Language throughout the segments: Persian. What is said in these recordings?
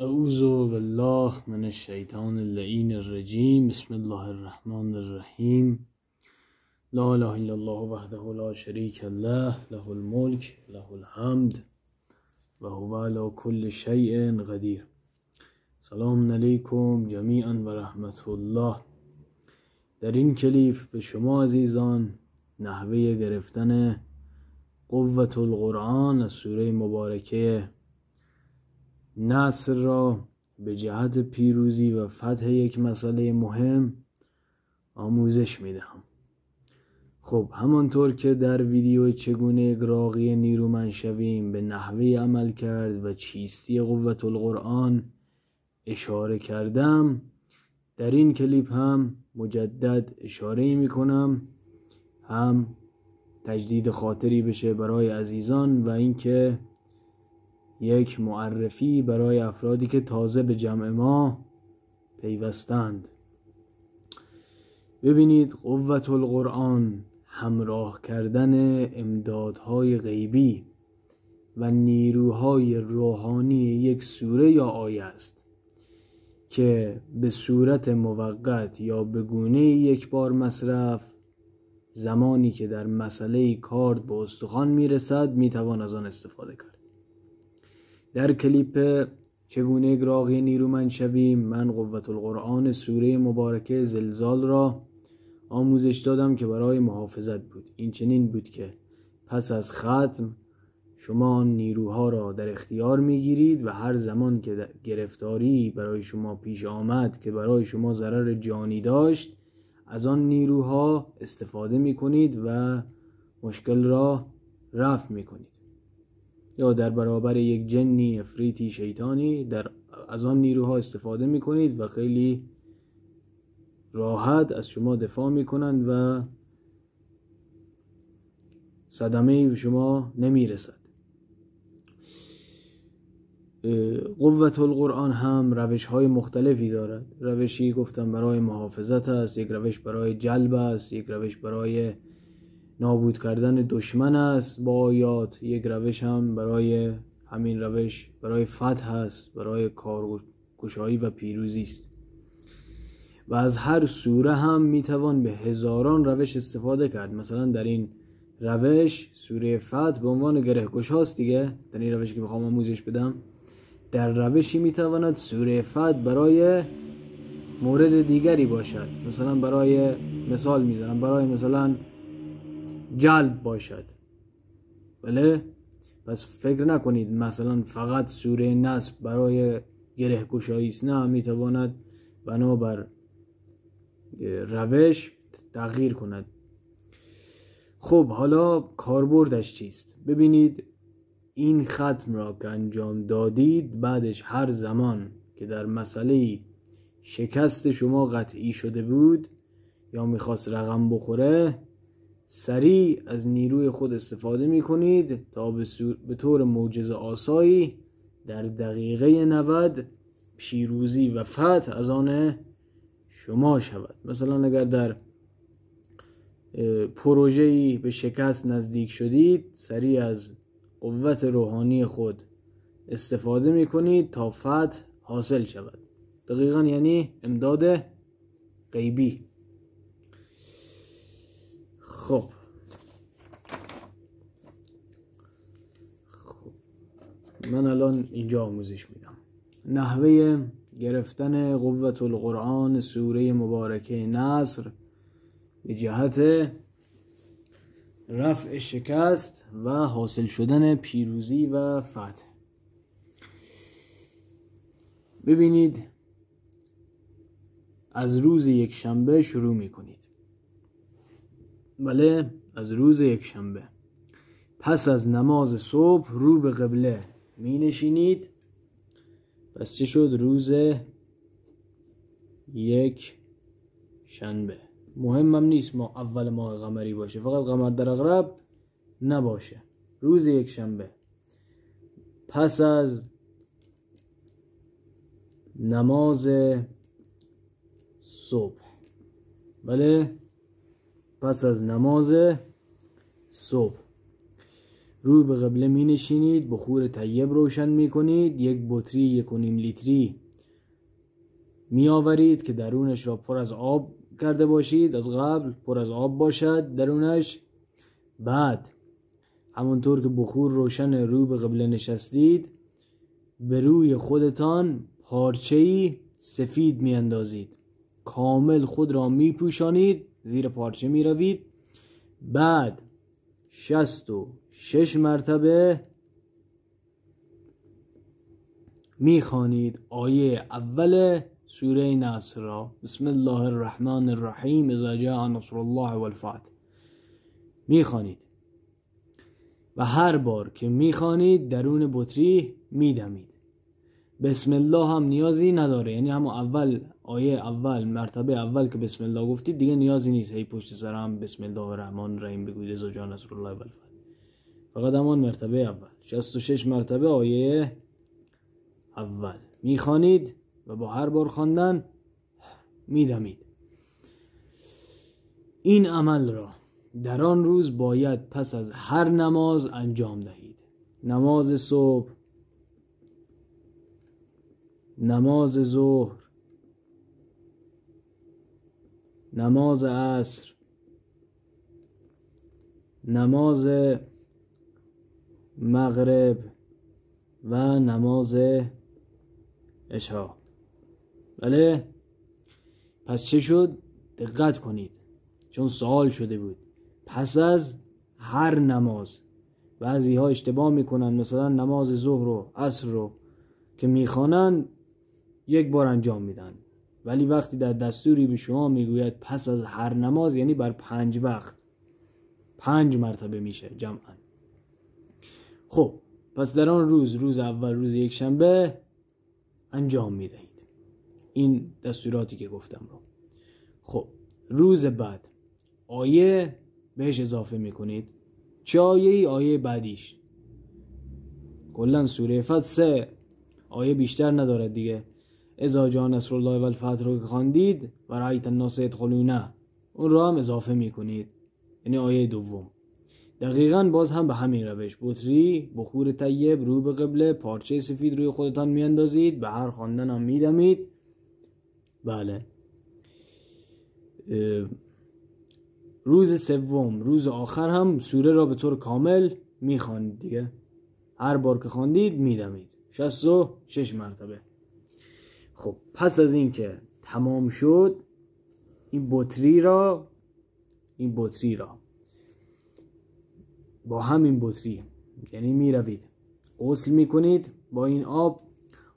اعوذ بالله من الشیطان اللعین الرجیم بسم الله الرحمن الرحیم لا اله الا الله وحده لا شریک له له الملک له الحمد و هو علی کل شیء قدیر سلام علیکم جمیعا و رحمت الله در این کلیف به شما عزیزان نحوه گرفتن قوت القرآن از سوره مبارکه نصر را به جهت پیروزی و فتح یک مسئله مهم آموزش می دهم خب همانطور که در ویدیو چگونه نیرو نیرومند شویم به نحوه عمل کرد و چیستی قوت القرآن اشاره کردم در این کلیپ هم مجدد اشاره می کنم هم تجدید خاطری بشه برای عزیزان و اینکه یک معرفی برای افرادی که تازه به جمع ما پیوستند ببینید قوت القرآن همراه کردن امدادهای غیبی و نیروهای روحانی یک سوره یا آیه است که به صورت موقت یا به گونه یک بار مصرف زمانی که در مسئله کارد به استخوان میرسد میتوان از آن استفاده کرد در کلیپ چگونه نیرو نیرومند شویم من قوت القرآن سوره مبارکه زلزال را آموزش دادم که برای محافظت بود این چنین بود که پس از ختم شما نیروها را در اختیار می گیرید و هر زمان که گرفتاری برای شما پیش آمد که برای شما ضرر جانی داشت از آن نیروها استفاده می کنید و مشکل را رفع می کنید یا در برابر یک جنی افریتی شیطانی در از آن نیروها استفاده می کنید و خیلی راحت از شما دفاع می کنند و صدمه به شما نمی رسد قوت القرآن هم روش های مختلفی دارد روشی گفتم برای محافظت است یک روش برای جلب است یک روش برای نابود کردن دشمن است با آیات یک روش هم برای همین روش برای فتح هست برای کارگشایی و پیروزی است و از هر سوره هم می توان به هزاران روش استفاده کرد مثلا در این روش سوره فتح به عنوان گرهگوش هاست دیگه در این روش که میخوام آموزش بدم در روشی میتواند سوره فتح برای مورد دیگری باشد مثلا برای مثال میزنم برای مثلا جلب باشد بله پس فکر نکنید مثلا فقط سوره نصب برای گره گشایی است نه میتواند بنابر روش تغییر کند خب حالا کاربردش چیست ببینید این ختم را که انجام دادید بعدش هر زمان که در مسئله شکست شما قطعی شده بود یا میخواست رقم بخوره سریع از نیروی خود استفاده می کنید تا به طور موجز آسایی در دقیقه 90 پیروزی و فتح از آن شما شود مثلا اگر در پروژه‌ای به شکست نزدیک شدید سریع از قوت روحانی خود استفاده می کنید تا فتح حاصل شود دقیقا یعنی امداد غیبی خب. خب من الان اینجا آموزش میدم نحوه گرفتن قوت القرآن سوره مبارکه نصر به جهت رفع شکست و حاصل شدن پیروزی و فتح ببینید از روز یک شنبه شروع میکنید بله از روز یک شنبه پس از نماز صبح رو به قبله می نشینید پس چه شد روز یک شنبه مهمم نیست ما اول ماه قمری باشه فقط قمر در اغرب نباشه روز یک شنبه پس از نماز صبح بله پس از نماز صبح روی به قبله می نشینید بخور طیب روشن می کنید یک بطری یک و نیم لیتری می آورید که درونش را پر از آب کرده باشید از قبل پر از آب باشد درونش بعد همونطور که بخور روشن رو به قبله نشستید به روی خودتان پارچه سفید می اندازید کامل خود را می پوشانید زیر پارچه می روید بعد شست و شش مرتبه میخوانید آیه اول سوره نصر را بسم الله الرحمن الرحیم از جاء نصر الله می میخوانید و هر بار که میخوانید درون بطری میدمید بسم الله هم نیازی نداره یعنی هم اول آیه اول مرتبه اول که بسم الله گفتید دیگه نیازی نیست هی پشت سر هم بسم الله الرحمن الرحیم بگوید از جان رسول الله فقط همان مرتبه اول 66 مرتبه آیه اول میخوانید و با هر بار خواندن میدمید این عمل را در آن روز باید پس از هر نماز انجام دهید نماز صبح نماز ظهر نماز عصر نماز مغرب و نماز اشها بله پس چه شد دقت کنید چون سوال شده بود پس از هر نماز بعضی ها اشتباه میکنن مثلا نماز ظهر و عصر رو که میخوانن یک بار انجام میدن ولی وقتی در دستوری به شما میگوید پس از هر نماز یعنی بر پنج وقت پنج مرتبه میشه جمعا خب پس در آن روز روز اول روز یک شنبه انجام میدهید این دستوراتی که گفتم رو خب روز بعد آیه بهش اضافه میکنید چه آیه ای آیه بعدیش کلا سوره فت سه آیه بیشتر ندارد دیگه ازا جا نصر الله و رو که خواندید و رایت الناس یدخلونه اون را هم اضافه میکنید یعنی آیه دوم دقیقا باز هم به همین روش بطری بخور طیب رو به قبله پارچه سفید روی خودتان میاندازید به هر خواندن هم میدمید بله روز سوم روز آخر هم سوره را به طور کامل میخوانید دیگه هر بار که خواندید میدمید شش مرتبه خب پس از اینکه تمام شد این بطری را این بطری را با همین بطری یعنی می روید غسل می کنید با این آب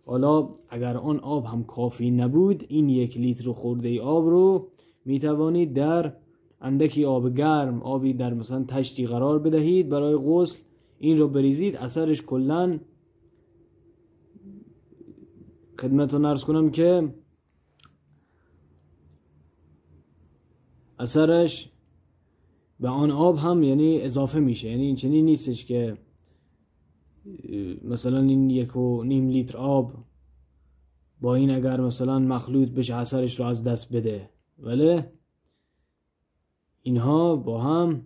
حالا اگر آن آب هم کافی نبود این یک لیتر خورده ای آب رو می توانید در اندکی آب گرم آبی در مثلا تشتی قرار بدهید برای غسل این رو بریزید اثرش کلن خدمتتون ارز کنم که اثرش به آن آب هم یعنی اضافه میشه یعنی این چنین نیستش که مثلا این یک و نیم لیتر آب با این اگر مثلا مخلوط بشه اثرش رو از دست بده ولی اینها با هم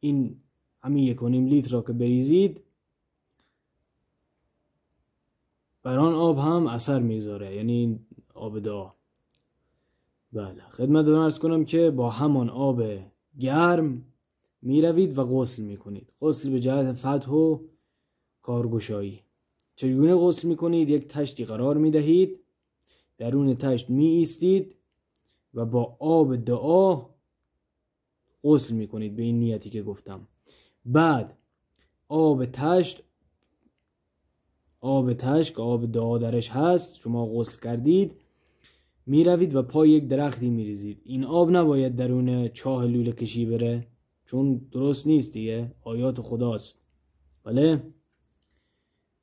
این همین یک و نیم لیتر را که بریزید بر آن آب هم اثر میذاره یعنی آب دا. بله خدمت ارز کنم که با همان آب گرم میروید و غسل میکنید غسل به جهت فتح و کارگشایی چگونه غسل میکنید یک تشتی قرار میدهید درون تشت می ایستید و با آب دعا غسل میکنید به این نیتی که گفتم بعد آب تشت آب تشک آب درش هست شما غسل کردید میروید و پای یک درختی میریزید این آب نباید درون چاه لوله کشی بره چون درست نیست دیگه آیات خداست بله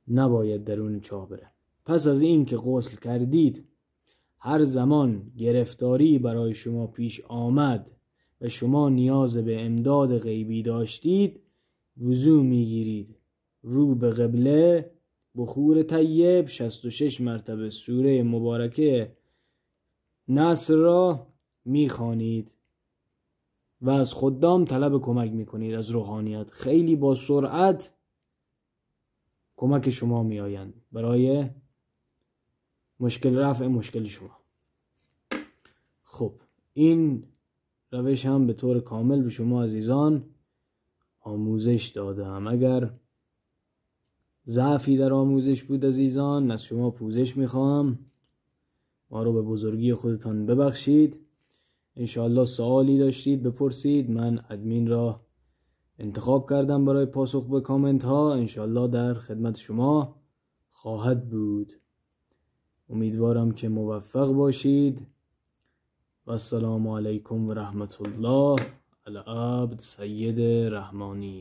نباید درون چاه بره پس از این که غسل کردید هر زمان گرفتاری برای شما پیش آمد و شما نیاز به امداد غیبی داشتید وضو میگیرید رو به قبله بخور طیب 66 مرتبه سوره مبارکه نصر را میخوانید و از خدام طلب کمک میکنید از روحانیت خیلی با سرعت کمک شما میآیند برای مشکل رفع مشکل شما خب این روش هم به طور کامل به شما عزیزان آموزش دادم اگر ضعفی در آموزش بود عزیزان از شما پوزش میخوام ما رو به بزرگی خودتان ببخشید انشاءالله سوالی داشتید بپرسید من ادمین را انتخاب کردم برای پاسخ به کامنت ها انشاالله در خدمت شما خواهد بود امیدوارم که موفق باشید و السلام علیکم و رحمت الله العبد سید رحمانی